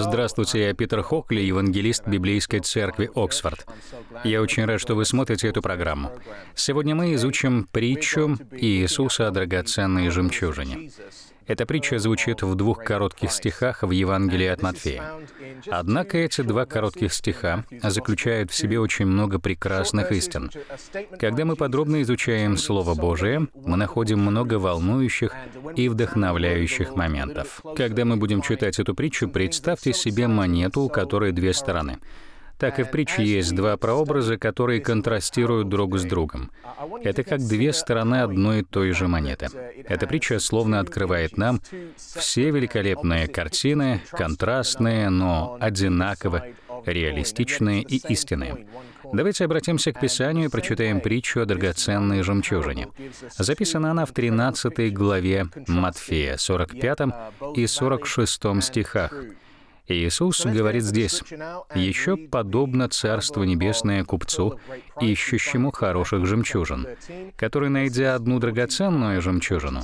Здравствуйте, я Питер Хокли, евангелист Библейской церкви Оксфорд. Я очень рад, что вы смотрите эту программу. Сегодня мы изучим притчу Иисуса о драгоценной жемчужине. Эта притча звучит в двух коротких стихах в Евангелии от Матфея. Однако эти два коротких стиха заключают в себе очень много прекрасных истин. Когда мы подробно изучаем Слово Божие, мы находим много волнующих и вдохновляющих моментов. Когда мы будем читать эту притчу, представьте себе монету, у которой две стороны так и в притче есть два прообраза, которые контрастируют друг с другом. Это как две стороны одной и той же монеты. Эта притча словно открывает нам все великолепные картины, контрастные, но одинаково реалистичные и истинные. Давайте обратимся к Писанию и прочитаем притчу о драгоценной жемчужине. Записана она в 13 главе Матфея, 45 и 46 стихах. Иисус говорит здесь, «Еще подобно Царство Небесное купцу, ищущему хороших жемчужин, который, найдя одну драгоценную жемчужину,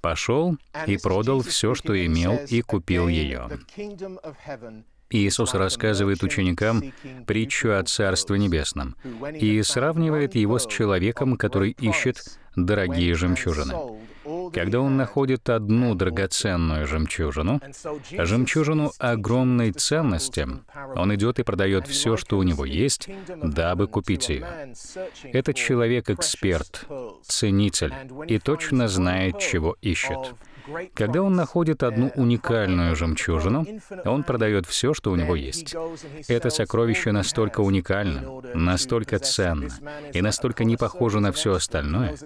пошел и продал все, что имел, и купил ее». Иисус рассказывает ученикам притчу о Царстве Небесном и сравнивает его с человеком, который ищет дорогие жемчужины. Когда он находит одну драгоценную жемчужину, жемчужину огромной ценности, он идет и продает все, что у него есть, дабы купить ее. Этот человек — эксперт, ценитель и точно знает, чего ищет. Когда он находит одну э, уникальную жемчужину, он продает все, что у него есть. Это сокровище настолько уникально, настолько ценно и настолько не похоже на все остальное.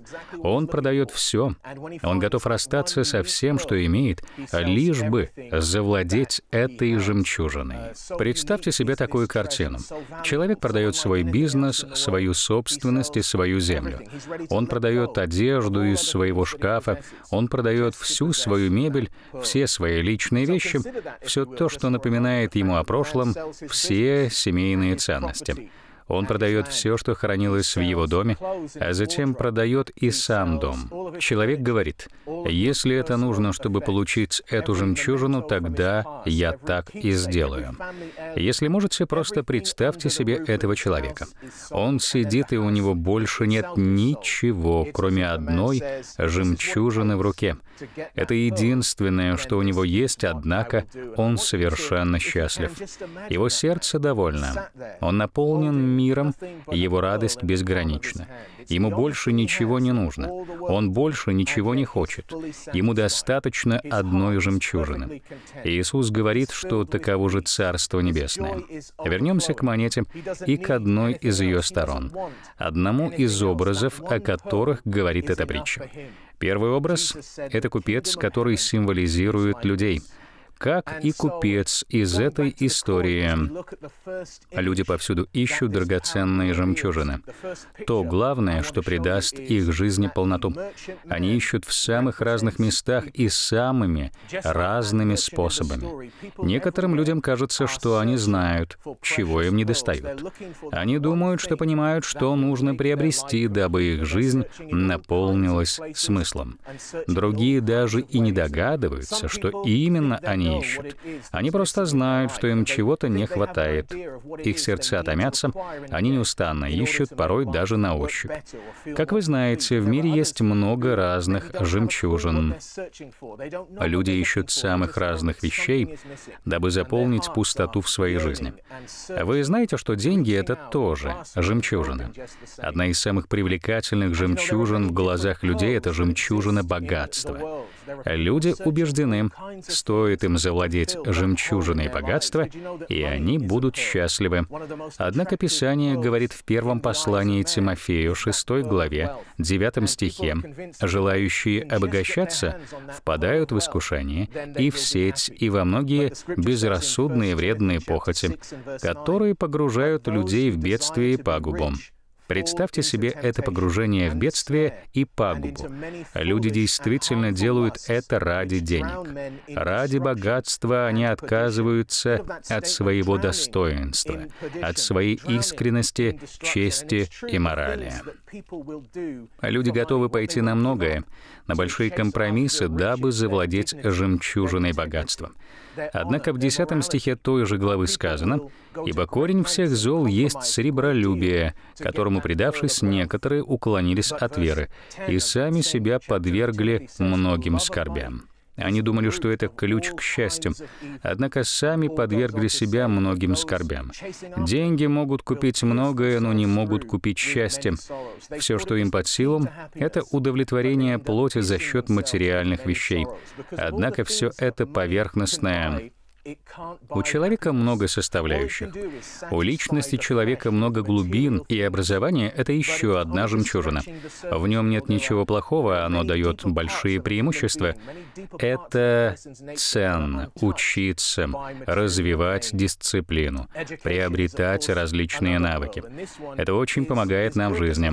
Он продает все. Он готов расстаться со всем, что имеет, лишь бы завладеть этой uh, жемчужиной. Представьте себе такую картину. Человек продает свой бизнес, свою собственность и свою землю. Он продает одежду из своего шкафа, он продает всю свою мебель, все свои личные вещи, все то, что напоминает ему о прошлом, все семейные ценности. Он продает все, что хранилось в его доме, а затем продает и сам дом. Человек говорит, если это нужно, чтобы получить эту жемчужину, тогда я так и сделаю. Если можете, просто представьте себе этого человека. Он сидит, и у него больше нет ничего, кроме одной жемчужины в руке. Это единственное, что у него есть, однако он совершенно счастлив. Его сердце довольно. Он наполнен миром, его радость безгранична. Ему больше ничего не нужно. Он больше ничего не хочет. Ему достаточно одной жемчужины. Иисус говорит, что таково же Царство Небесное. Вернемся к монете и к одной из ее сторон, одному из образов, о которых говорит эта притча. Первый образ — это купец, который символизирует людей — как и купец из этой истории. Люди повсюду ищут драгоценные жемчужины. То главное, что придаст их жизни полноту. Они ищут в самых разных местах и самыми разными способами. Некоторым людям кажется, что они знают, чего им не достают. Они думают, что понимают, что нужно приобрести, дабы их жизнь наполнилась смыслом. Другие даже и не догадываются, что именно они не ищут. Они просто знают, что им чего-то не хватает. Их сердца томятся, они неустанно ищут, порой даже на ощупь. Как вы знаете, в мире есть много разных жемчужин. Люди ищут самых разных вещей, дабы заполнить пустоту в своей жизни. Вы знаете, что деньги — это тоже жемчужина. Одна из самых привлекательных жемчужин в глазах людей — это жемчужина богатства. Люди убеждены, стоит им завладеть жемчужиной богатства, и они будут счастливы. Однако Писание говорит в первом послании Тимофею, 6 главе, 9 стихе, «Желающие обогащаться впадают в искушение и в сеть, и во многие безрассудные вредные похоти, которые погружают людей в бедствие и пагубом. Представьте себе это погружение в бедствие и пагубу. Люди действительно делают это ради денег. Ради богатства они отказываются от своего достоинства, от своей искренности, чести и морали. Люди готовы пойти на многое, на большие компромиссы, дабы завладеть жемчужиной богатством. Однако в 10 стихе той же главы сказано, «Ибо корень всех зол есть сребролюбие, которому, предавшись, некоторые уклонились от веры и сами себя подвергли многим скорбям». Они думали, что это ключ к счастью, однако сами подвергли себя многим скорбям. Деньги могут купить многое, но не могут купить счастье. Все, что им под силу, это удовлетворение плоти за счет материальных вещей. Однако все это поверхностное. У человека много составляющих. У личности человека много глубин, и образование — это еще одна жемчужина. В нем нет ничего плохого, оно дает большие преимущества. Это ценно — учиться, развивать дисциплину, приобретать различные навыки. Это очень помогает нам в жизни.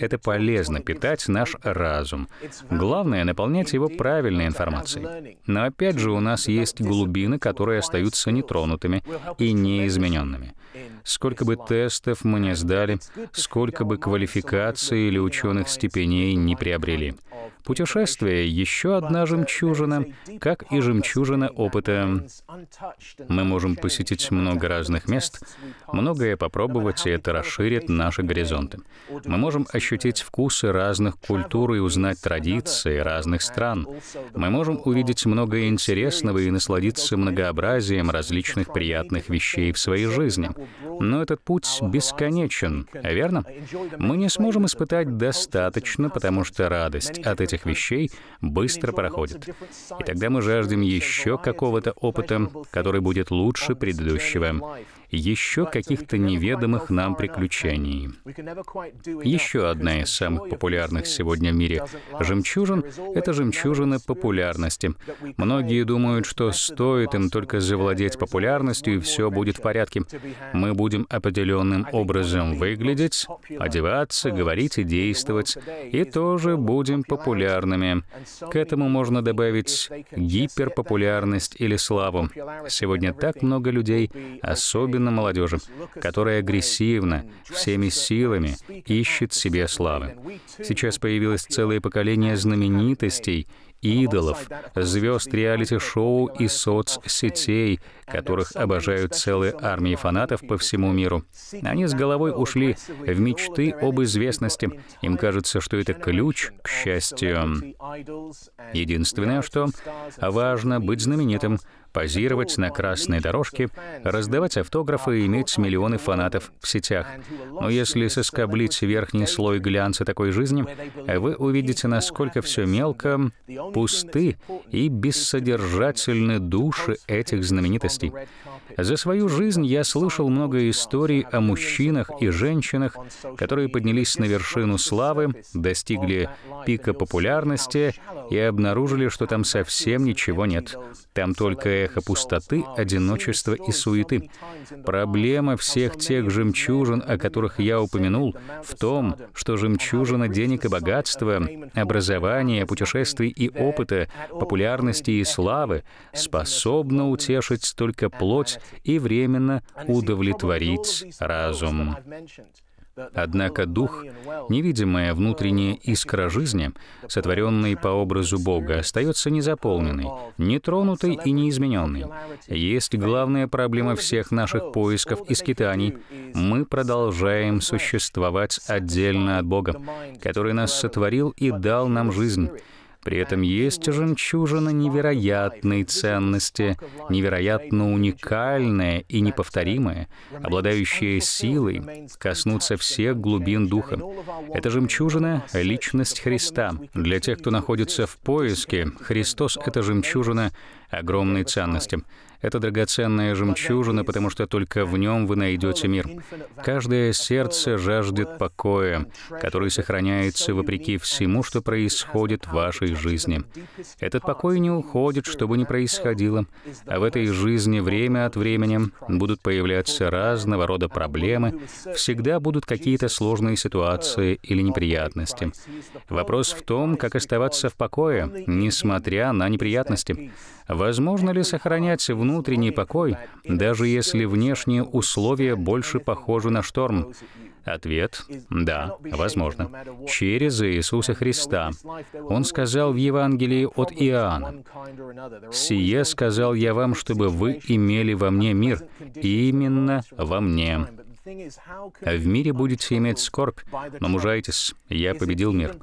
Это полезно питать наш разум. Главное — наполнять его правильной информацией. Но опять же, у нас есть глубины, которые которые остаются нетронутыми и неизмененными. Сколько бы тестов мы не сдали, сколько бы квалификаций или ученых степеней не приобрели, Путешествие — еще одна жемчужина, как и жемчужина опыта. Мы можем посетить много разных мест, многое попробовать, и это расширит наши горизонты. Мы можем ощутить вкусы разных культур и узнать традиции разных стран. Мы можем увидеть много интересного и насладиться многообразием различных приятных вещей в своей жизни. Но этот путь бесконечен, верно? Мы не сможем испытать достаточно, потому что радость от этих вещей быстро проходит. И тогда мы жаждем еще какого-то опыта, который будет лучше предыдущего еще каких-то неведомых нам приключений. Еще одна из самых популярных сегодня в мире жемчужин — это жемчужины популярности. Многие думают, что стоит им только завладеть популярностью, и все будет в порядке. Мы будем определенным образом выглядеть, одеваться, говорить и действовать, и тоже будем популярными. К этому можно добавить гиперпопулярность или славу. Сегодня так много людей, особенно особенно молодежи, которая агрессивно, всеми силами ищет себе славы. Сейчас появилось целое поколение знаменитостей, идолов, звезд реалити-шоу и соцсетей, которых обожают целые армии фанатов по всему миру. Они с головой ушли в мечты об известности. Им кажется, что это ключ к счастью. Единственное, что важно быть знаменитым, позировать на красной дорожке, раздавать автографы и иметь миллионы фанатов в сетях. Но если соскоблить верхний слой глянца такой жизни, вы увидите, насколько все мелко, пусты и бессодержательны души этих знаменитостей. За свою жизнь я слышал много историй о мужчинах и женщинах, которые поднялись на вершину славы, достигли пика популярности и обнаружили, что там совсем ничего нет. Там только эхо пустоты, одиночества и суеты. Проблема всех тех жемчужин, о которых я упомянул, в том, что жемчужина денег и богатства, образования, путешествий и опыта, популярности и славы способна утешить только плоть и временно удовлетворить разум. Однако дух, невидимая внутренняя искра жизни, сотворенный по образу Бога, остается незаполненной, нетронутой и неизмененной. Есть главная проблема всех наших поисков и скитаний. Мы продолжаем существовать отдельно от Бога, который нас сотворил и дал нам жизнь. При этом есть жемчужина невероятной ценности, невероятно уникальная и неповторимая, обладающая силой коснуться всех глубин Духа. Эта жемчужина — личность Христа. Для тех, кто находится в поиске, Христос — это жемчужина — огромной ценности. Это драгоценная жемчужина, потому что только в нем вы найдете мир. Каждое сердце жаждет покоя, который сохраняется вопреки всему, что происходит в вашей жизни. Этот покой не уходит, что бы ни происходило, а в этой жизни время от времени будут появляться разного рода проблемы, всегда будут какие-то сложные ситуации или неприятности. Вопрос в том, как оставаться в покое, несмотря на неприятности. Возможно ли сохранять внутренний покой, даже если внешние условия больше похожи на шторм? Ответ — да, возможно. Через Иисуса Христа. Он сказал в Евангелии от Иоанна, «Сие сказал я вам, чтобы вы имели во мне мир, именно во мне. А в мире будете иметь скорбь, но мужайтесь, я победил мир.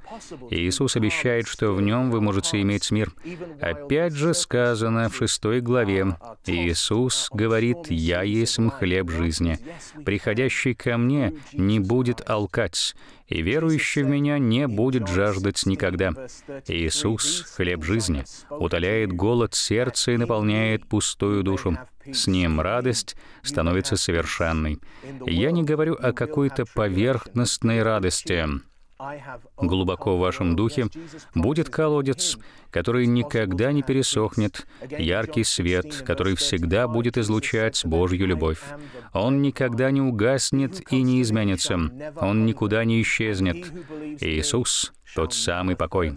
Иисус обещает, что в нем вы можете иметь мир. Опять же сказано в шестой главе, Иисус говорит, «Я есть хлеб жизни. Приходящий ко мне не будет алкать, и верующий в Меня не будет жаждать никогда. Иисус, хлеб жизни, утоляет голод сердца и наполняет пустую душу. С Ним радость становится совершенной. Я не говорю о какой-то поверхностной радости, Глубоко в вашем духе будет колодец, который никогда не пересохнет, яркий свет, который всегда будет излучать Божью любовь. Он никогда не угаснет и не изменится, он никуда не исчезнет. Иисус — тот самый покой.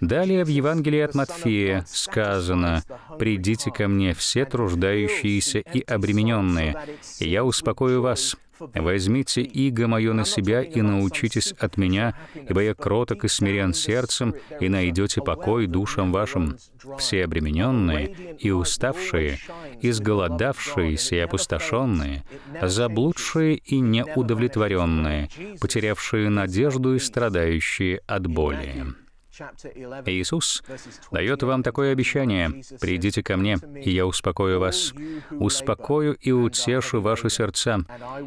Далее в Евангелии от Матфея сказано «Придите ко мне все труждающиеся и обремененные, и я успокою вас». Возьмите иго мое на себя и научитесь от меня, ибо я кроток и смирен сердцем, и найдете покой душам вашим. Все обремененные и уставшие, изголодавшиеся и опустошенные, заблудшие и неудовлетворенные, потерявшие надежду и страдающие от боли. Иисус дает вам такое обещание «Придите ко мне, и я успокою вас, успокою и утешу ваши сердца.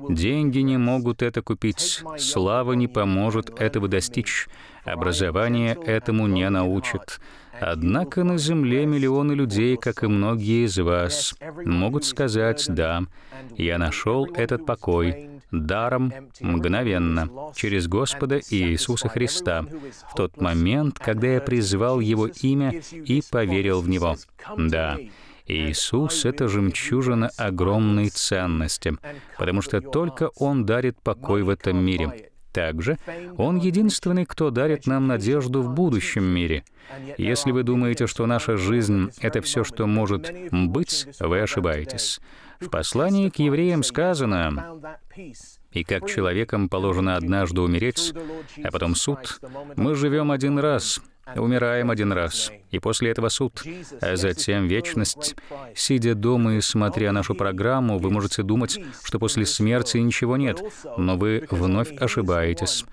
Деньги не могут это купить, слава не поможет этого достичь, образование этому не научит». Однако на земле миллионы людей, как и многие из вас, могут сказать «Да, я нашел этот покой, даром мгновенно, через Господа Иисуса Христа, в тот момент, когда я призвал Его имя и поверил в Него. Да, Иисус — это жемчужина огромной ценности, потому что только Он дарит покой в этом мире. Также Он единственный, кто дарит нам надежду в будущем мире. Если вы думаете, что наша жизнь — это все, что может быть, вы ошибаетесь. В послании к евреям сказано, «И как человекам положено однажды умереть, а потом суд, мы живем один раз, Умираем один раз, и после этого суд, а затем вечность. Сидя дома и смотря нашу программу, вы можете думать, что после смерти ничего нет, но вы вновь ошибаетесь.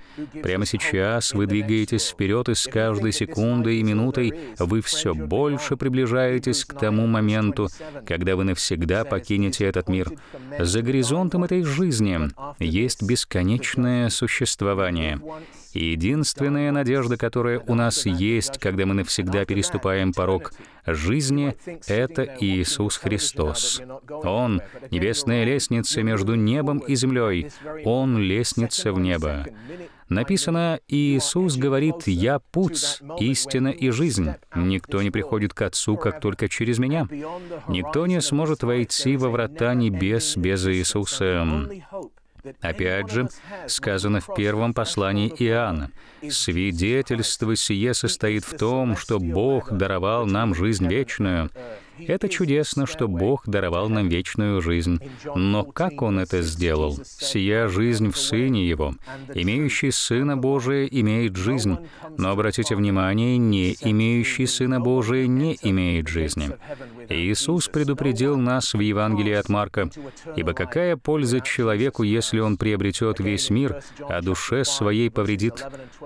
Прямо сейчас вы двигаетесь вперед, и с каждой секундой и минутой вы все больше приближаетесь к тому моменту, когда вы навсегда покинете этот мир. За горизонтом этой жизни есть бесконечное существование. Единственная надежда, которая у нас есть, когда мы навсегда переступаем порог жизни, это Иисус Христос. Он — небесная лестница между небом и землей. Он — лестница в небо. Написано, Иисус говорит, «Я путь, истина и жизнь. Никто не приходит к Отцу, как только через Меня. Никто не сможет войти во врата небес без Иисуса». Опять же, сказано в первом послании Иоанна, «Свидетельство сие состоит в том, что Бог даровал нам жизнь вечную, это чудесно, что Бог даровал нам вечную жизнь. Но как Он это сделал? Сия жизнь в Сыне Его. Имеющий Сына Божия имеет жизнь. Но обратите внимание, не имеющий Сына Божия не имеет жизни. Иисус предупредил нас в Евангелии от Марка, «Ибо какая польза человеку, если он приобретет весь мир, а душе своей повредит?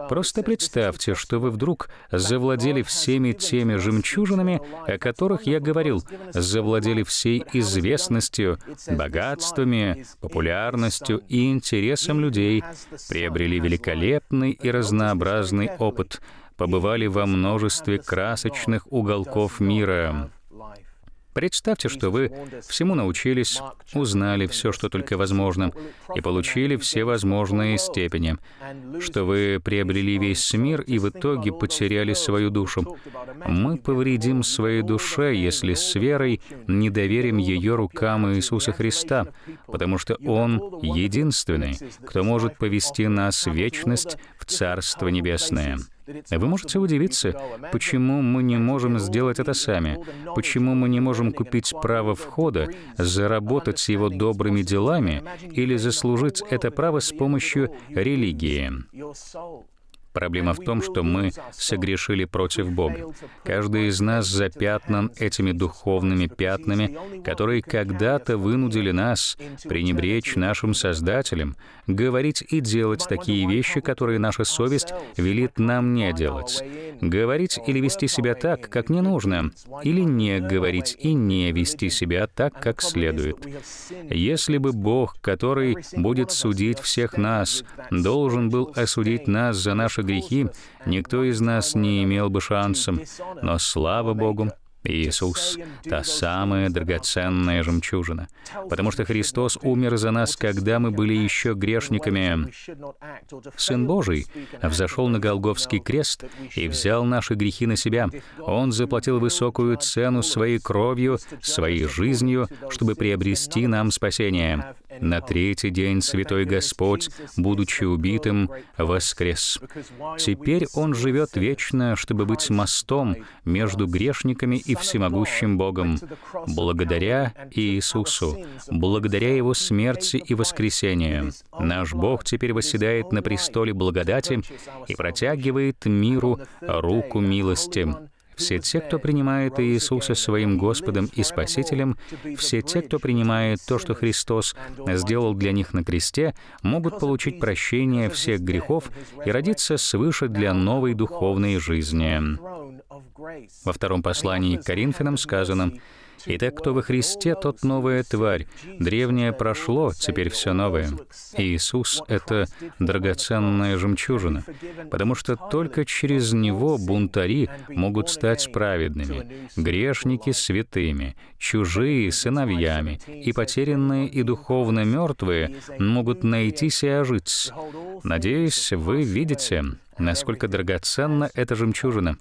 Просто представьте, что вы вдруг завладели всеми теми жемчужинами, о которых я говорил, говорил, завладели всей известностью, богатствами, популярностью и интересом людей, приобрели великолепный и разнообразный опыт, побывали во множестве красочных уголков мира. Представьте, что вы всему научились, узнали все, что только возможно, и получили все возможные степени, что вы приобрели весь мир и в итоге потеряли свою душу. Мы повредим своей душе, если с верой не доверим ее рукам Иисуса Христа, потому что Он единственный, кто может повести нас в вечность в Царство Небесное. Вы можете удивиться, почему мы не можем сделать это сами, почему мы не можем купить право входа, заработать его добрыми делами или заслужить это право с помощью религии. Проблема в том, что мы согрешили против Бога. Каждый из нас запятнан этими духовными пятнами, которые когда-то вынудили нас пренебречь нашим Создателем, говорить и делать такие вещи, которые наша совесть велит нам не делать. Говорить или вести себя так, как не нужно, или не говорить и не вести себя так, как следует. Если бы Бог, который будет судить всех нас, должен был осудить нас за наши наши грехи, никто из нас не имел бы шансом. Но слава Богу, Иисус — та самая драгоценная жемчужина, потому что Христос умер за нас, когда мы были еще грешниками. Сын Божий взошел на Голговский крест и взял наши грехи на себя. Он заплатил высокую цену своей кровью, своей жизнью, чтобы приобрести нам спасение. На третий день Святой Господь, будучи убитым, воскрес. Теперь Он живет вечно, чтобы быть мостом между грешниками и всемогущим Богом. Благодаря Иисусу, благодаря Его смерти и воскресению, наш Бог теперь восседает на престоле благодати и протягивает миру руку милости все те, кто принимает Иисуса своим Господом и Спасителем, все те, кто принимает то, что Христос сделал для них на кресте, могут получить прощение всех грехов и родиться свыше для новой духовной жизни. Во втором послании к Коринфянам сказано, Итак, кто во Христе, тот новая тварь. Древнее прошло, теперь все новое. Иисус — это драгоценная жемчужина, потому что только через Него бунтари могут стать праведными, грешники — святыми, чужие — сыновьями, и потерянные и духовно мертвые могут найти и жить. Надеюсь, вы видите, насколько драгоценна эта жемчужина,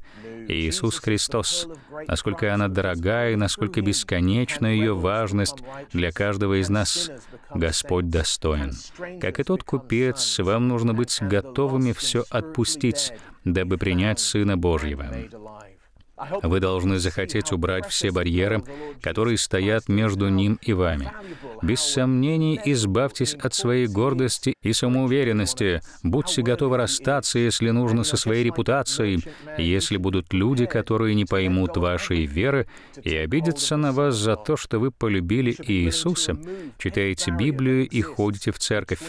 Иисус Христос, насколько она дорога и насколько бесконечна ее важность для каждого из нас. Господь достоин. Как и тот купец, вам нужно быть готовыми все отпустить, дабы принять Сына Божьего. Вы должны захотеть убрать все барьеры, которые стоят между ним и вами. Без сомнений избавьтесь от своей гордости и самоуверенности. Будьте готовы расстаться, если нужно, со своей репутацией, если будут люди, которые не поймут вашей веры и обидятся на вас за то, что вы полюбили Иисуса, читаете Библию и ходите в церковь.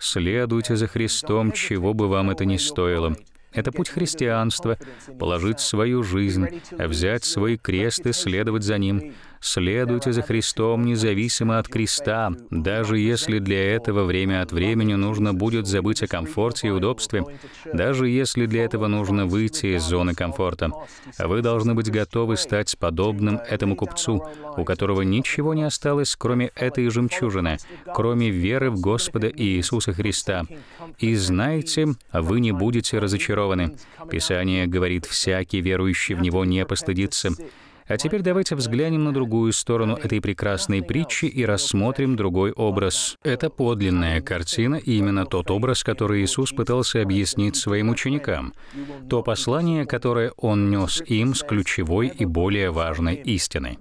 Следуйте за Христом, чего бы вам это ни стоило. Это путь христианства — положить свою жизнь, взять свой крест и следовать за ним, Следуйте за Христом независимо от креста, даже если для этого время от времени нужно будет забыть о комфорте и удобстве, даже если для этого нужно выйти из зоны комфорта. Вы должны быть готовы стать подобным этому купцу, у которого ничего не осталось, кроме этой жемчужины, кроме веры в Господа Иисуса Христа. И знаете, вы не будете разочарованы. Писание говорит, всякий верующий в Него не постыдится. А теперь давайте взглянем на другую сторону этой прекрасной притчи и рассмотрим другой образ. Это подлинная картина и именно тот образ, который Иисус пытался объяснить своим ученикам. То послание, которое Он нес им с ключевой и более важной истиной.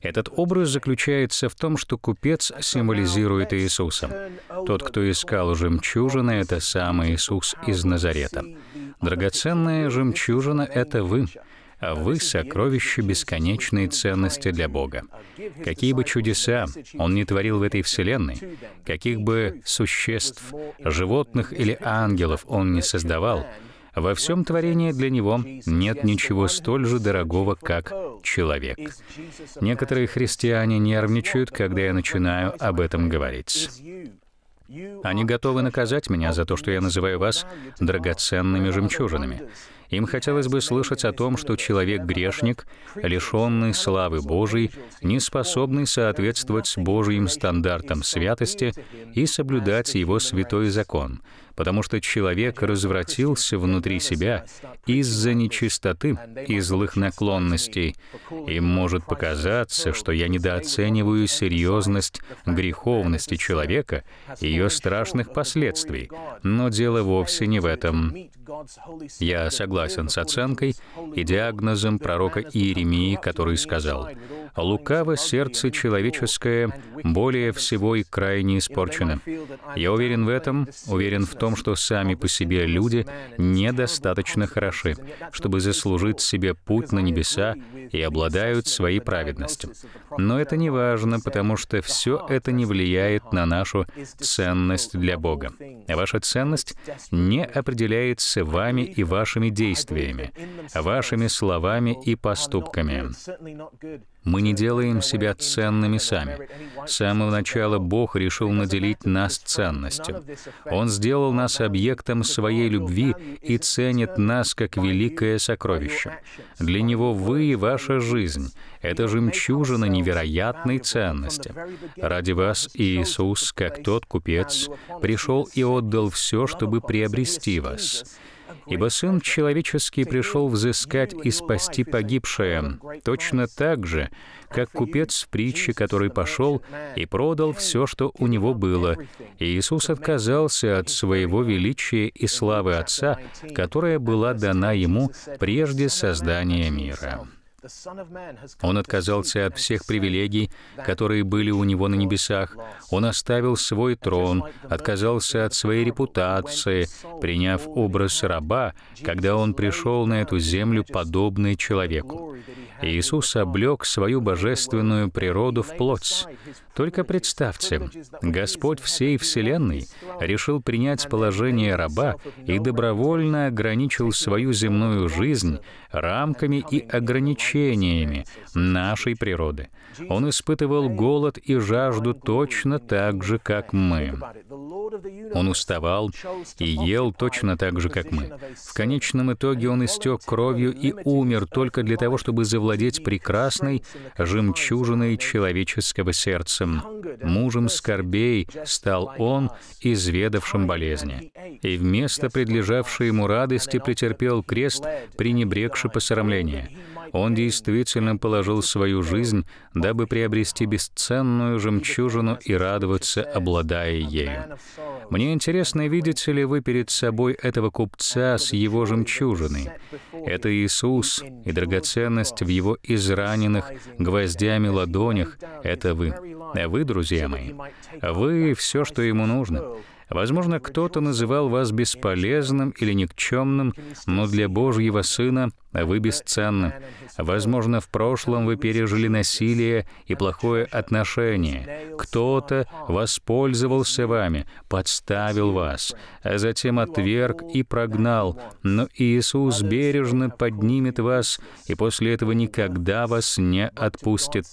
Этот образ заключается в том, что купец символизирует Иисуса. Тот, кто искал жемчужины, это сам Иисус из Назарета. Драгоценная жемчужина — это вы а вы — сокровище бесконечной ценности для Бога. Какие бы чудеса Он не творил в этой вселенной, каких бы существ, животных или ангелов Он не создавал, во всем творении для него нет ничего столь же дорогого, как человек. Некоторые христиане нервничают, когда я начинаю об этом говорить. Они готовы наказать меня за то, что я называю вас драгоценными жемчужинами. Им хотелось бы слышать о том, что человек грешник, лишенный славы Божией, не способный соответствовать Божьим стандартам святости и соблюдать его святой закон — потому что человек развратился внутри себя из-за нечистоты и злых наклонностей. Им может показаться, что я недооцениваю серьезность греховности человека и ее страшных последствий, но дело вовсе не в этом. Я согласен с оценкой и диагнозом пророка Иеремии, который сказал, «Лукаво сердце человеческое более всего и крайне испорчено». Я уверен в этом, уверен в том, том, что сами по себе люди недостаточно хороши, чтобы заслужить себе путь на небеса и обладают своей праведностью. Но это не важно, потому что все это не влияет на нашу ценность для Бога. Ваша ценность не определяется вами и вашими действиями, а вашими словами и поступками. Мы не делаем себя ценными сами. С самого начала Бог решил наделить нас ценностью. Он сделал нас объектом своей любви и ценит нас как великое сокровище. Для Него вы и ваша жизнь — это жемчужина невероятной ценности. Ради вас Иисус, как тот купец, пришел и отдал все, чтобы приобрести вас. Ибо Сын Человеческий пришел взыскать и спасти погибшее, точно так же, как купец в притче, который пошел и продал все, что у него было. И Иисус отказался от своего величия и славы Отца, которая была дана ему прежде создания мира. Он отказался от всех привилегий, которые были у него на небесах. Он оставил свой трон, отказался от своей репутации, приняв образ раба, когда он пришел на эту землю подобный человеку. Иисус облег свою божественную природу в плоть. Только представьте, Господь всей Вселенной решил принять положение раба и добровольно ограничил свою земную жизнь рамками и ограничениями нашей природы. Он испытывал голод и жажду точно так же, как мы. Он уставал и ел точно так же, как мы. В конечном итоге он истек кровью и умер только для того, чтобы завладеть овладеть прекрасной жемчужиной человеческого сердца. Мужем скорбей стал он, изведавшим болезни. И вместо предлежавшей ему радости претерпел крест, пренебрегший посрамление. Он действительно положил свою жизнь, дабы приобрести бесценную жемчужину и радоваться, обладая ею. Мне интересно, видите ли вы перед собой этого купца с его жемчужиной. Это Иисус, и драгоценность в его израненных гвоздями ладонях — это вы. А вы, друзья мои, вы — все, что ему нужно. Возможно, кто-то называл вас бесполезным или никчемным, но для Божьего Сына вы бесценны. Возможно, в прошлом вы пережили насилие и плохое отношение. Кто-то воспользовался вами, подставил вас, а затем отверг и прогнал. Но Иисус бережно поднимет вас и после этого никогда вас не отпустит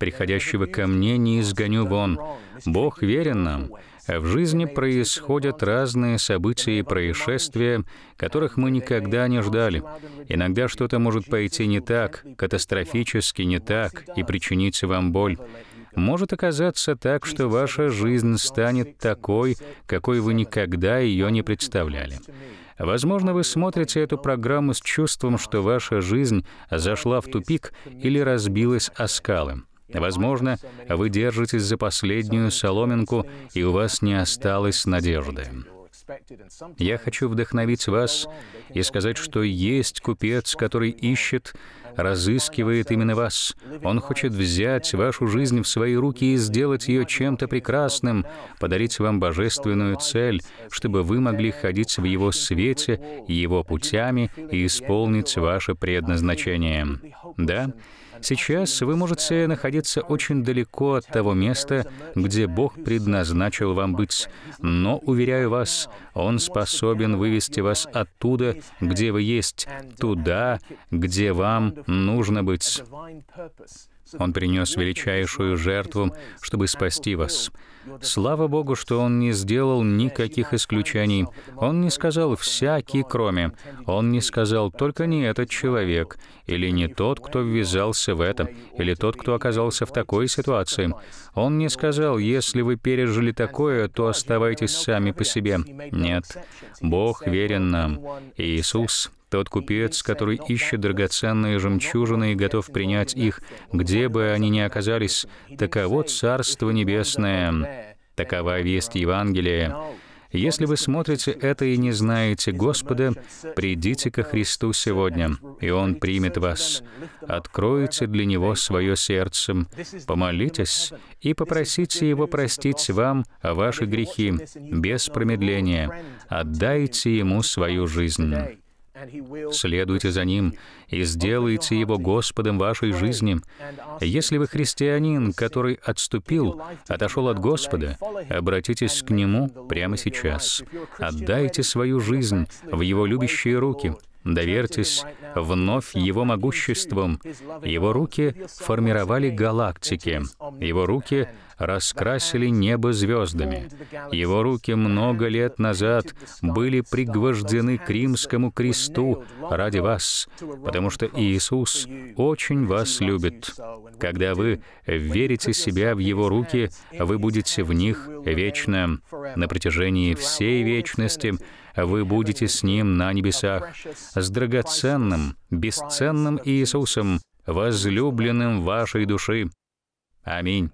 приходящего ко мне не изгоню вон. Бог верен нам. А в жизни происходят разные события и происшествия, которых мы никогда не ждали. Иногда что-то может пойти не так, катастрофически не так, и причинить вам боль. Может оказаться так, что ваша жизнь станет такой, какой вы никогда ее не представляли. Возможно, вы смотрите эту программу с чувством, что ваша жизнь зашла в тупик или разбилась о скалы. Возможно, вы держитесь за последнюю соломинку, и у вас не осталось надежды. Я хочу вдохновить вас и сказать, что есть купец, который ищет, разыскивает именно вас. Он хочет взять вашу жизнь в свои руки и сделать ее чем-то прекрасным, подарить вам божественную цель, чтобы вы могли ходить в его свете, его путями и исполнить ваше предназначение. Да? Сейчас вы можете находиться очень далеко от того места, где Бог предназначил вам быть, но, уверяю вас, Он способен вывести вас оттуда, где вы есть, туда, где вам нужно быть. Он принес величайшую жертву, чтобы спасти вас. Слава Богу, что он не сделал никаких исключений. Он не сказал «всякий, кроме». Он не сказал «только не этот человек», или «не тот, кто ввязался в это», или «тот, кто оказался в такой ситуации». Он не сказал «если вы пережили такое, то оставайтесь сами по себе». Нет, Бог верен нам. Иисус тот купец, который ищет драгоценные жемчужины и готов принять их, где бы они ни оказались, таково Царство Небесное, такова весть Евангелия. Если вы смотрите это и не знаете Господа, придите ко Христу сегодня, и Он примет вас. Откройте для Него свое сердце, помолитесь и попросите Его простить вам ваши грехи без промедления. Отдайте Ему свою жизнь. Следуйте за Ним и сделайте Его Господом вашей жизни. Если вы христианин, который отступил, отошел от Господа, обратитесь к Нему прямо сейчас. Отдайте свою жизнь в Его любящие руки. Доверьтесь вновь Его могуществом. Его руки формировали галактики. Его руки — раскрасили небо звездами. Его руки много лет назад были пригвождены к римскому кресту ради вас, потому что Иисус очень вас любит. Когда вы верите себя в Его руки, вы будете в них вечно. На протяжении всей вечности вы будете с Ним на небесах, с драгоценным, бесценным Иисусом, возлюбленным вашей души. Аминь.